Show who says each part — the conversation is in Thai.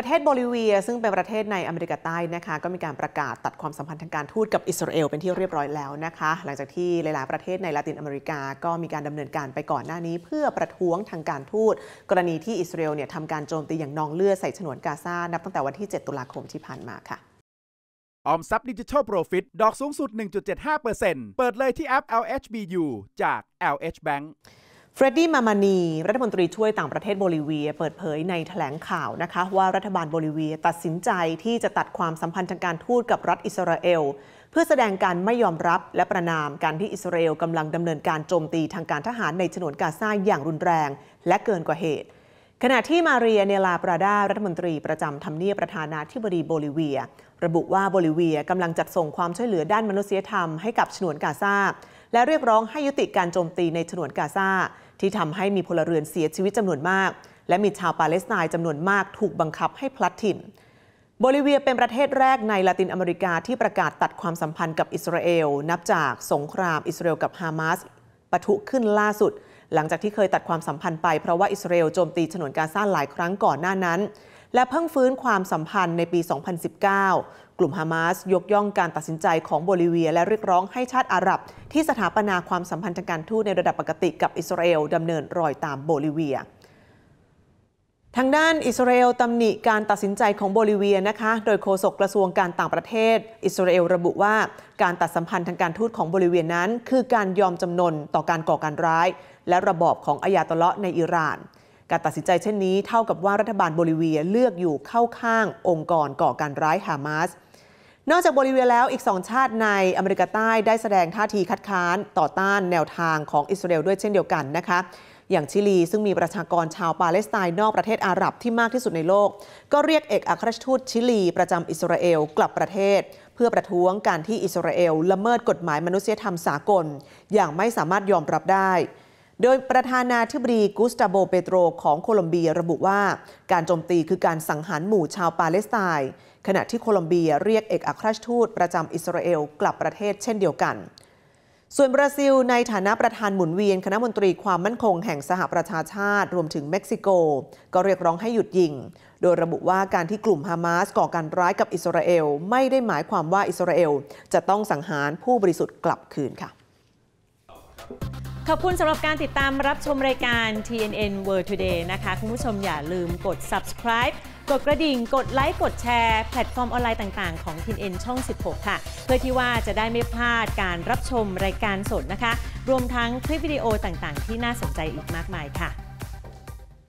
Speaker 1: ประเทศโบลิเวีย ซึ่งเป็นประเทศในอเมริกาใต้นะคะก็มีการประกาศตัดความสัมพันธ์ทางการทูตกับอิสราเอลเป็นที่เรียบร้อยแล้วนะคะหลังจากที่หลายๆประเทศในลาตินอเมริกาก็มีการดำเนินการไปก่อนหน้านี้ เพื่อประท้วงทางการทูตกรณีที่อิสราเอลเนี่ยทำการโจมตีอย่างนองเลือดใส่ฉนวนกาซานับตั้งแต่วันที่ 7 ตุลาคมที่ผ่านมาค่ะออมทรัพย์ดิจิทัลโปรฟิตดอกสูงสุด 1.75%เปิดเลยที่แอป LHBU จาก LH Bank เฟรดดี้มามานี รัฐมนตรีช่วยต่างประเทศโบลิเวีย เปิดเผยในถแถลงข่าวนะคะ ว่ารัฐบาลโบลิเวียตัดสินใจที่จะตัดความสัมพันธ์ทางการทูตกับรัฐอิสราเอล เพื่อแสดงการไม่ยอมรับและประนามการที่อิสราเอลกำลังดำเนินการโจมตีทางการทหารในฉนวนกาซาอย่างรุนแรงและเกินกว่าเหตุขณะที่มาเรียเนลาปราดารัฐมนตรีประจำทำเนียบประธานาธิบดีโบลิเวีย ระบุว่าโบลิเวียกำลังจัดส่งความช่วยเหลือด้านมนุษยธรรมให้กับฉนวนกาซาและเรียกร้องให้ยุติการโจมตีในฉนวนกาซาที่ทำให้มีพลเรือนเสียชีวิตจำนวนมาก และมีชาวปาเลสไตน์จำนวนมากถูกบังคับให้พลัดถิ่นโบลิเวียเป็นประเทศแรกในลาตินอเมริกาที่ประกาศตัดความสัมพันธ์กับอิสราเอลนับจากสงครามอิสราเอลกับฮามาสปะทุขึ้นล่าสุดหลังจากที่เคยตัดความสัมพันธ์ไปเพราะว่าอิสราเอลโจมตีฉนวนกาซาหลายครั้งก่อนหน้านั้น และเพิ่งฟื้นความสัมพันธ์ในปี 2019 กลุ่มฮามาสยกย่องการตัดสินใจของโบลิเวียและเรียกร้องให้ชาติอาหรับที่สถาปนาความสัมพันธ์ทางการทูตในระดับปกติกับอิสราเอลดำเนินรอยตามโบลิเวียทางด้านอิสราเอลตำหนิการตัดสินใจของโบลิเวียนะคะ โดยโฆษกกระทรวงการต่างประเทศ อิสราเอลระบุว่าการตัดสัมพันธ์ทางการทูตของโบลิเวียนั้น คือการยอมจำนนต่อการก่อการร้าย และระบอบของอาญาตเลาะในอิหร่าน การตัดสินใจเช่นนี้ เท่ากับว่ารัฐบาลโบลิเวียเลือกอยู่เข้าข้างองค์กรก่อการร้ายฮามาส นอกจากโบลิเวียแล้วอีกสองชาติในอเมริกาใต้ได้แสดงท่าทีคัดค้านต่อต้านแนวทางของอิสราเอลด้วยเช่นเดียวกันนะคะอย่างชิลีซึ่งมีประชากรชาวปาเลสไตน์นอกประเทศอาหรับที่มากที่สุดในโลก ก็เรียกเอกอัครราชทูตชิลี ประจำอิสราเอล กลับประเทศ เพื่อประท้วงการที่อิสราเอล ละเมิดกฎหมายมนุษยธรรมสากล อย่างไม่สามารถยอมรับได้ โดยประธานาธิบดีกุสตาโบเปโตรของโคลอมเบียระบุว่าการโจมตีคือการสังหารหมู่ชาวปาเลสไตน์ขณะที่โคลอมเบียเรียกเอกอัครราชทูต ประจำอิสราเอลกลับประเทศเช่นเดียวกันส่วนบราซิลในฐานะประธานหมุนเวียนคณะมนตรีความมั่นคงแห่งสหประชาชาติ รวมถึงเม็กซิโก ก็เรียกร้องให้หยุดยิง โดยระบุว่าการที่กลุ่มฮามาสก่อการร้ายกับอิสราเอล ไม่ได้หมายความว่าอิสราเอลจะต้องสังหารผู้บริสุทธิ์กลับคืนค่ะขอบคุณสำหรับการติดตามรับชมรายการ TNN World Today นะคะคุณผู้ชมอย่าลืมกด subscribe กดกระดิ่ง กดไลค์ กดแชร์แพลตฟอร์มออนไลน์ต่าง ๆของ TNN ช่อง 16 ค่ะ เพื่อที่ว่าจะได้ไม่พลาดการรับชมรายการสดนะคะรวมทั้งคลิปวิดีโอต่างๆ ที่น่าสนใจอีกมากมายค่ะ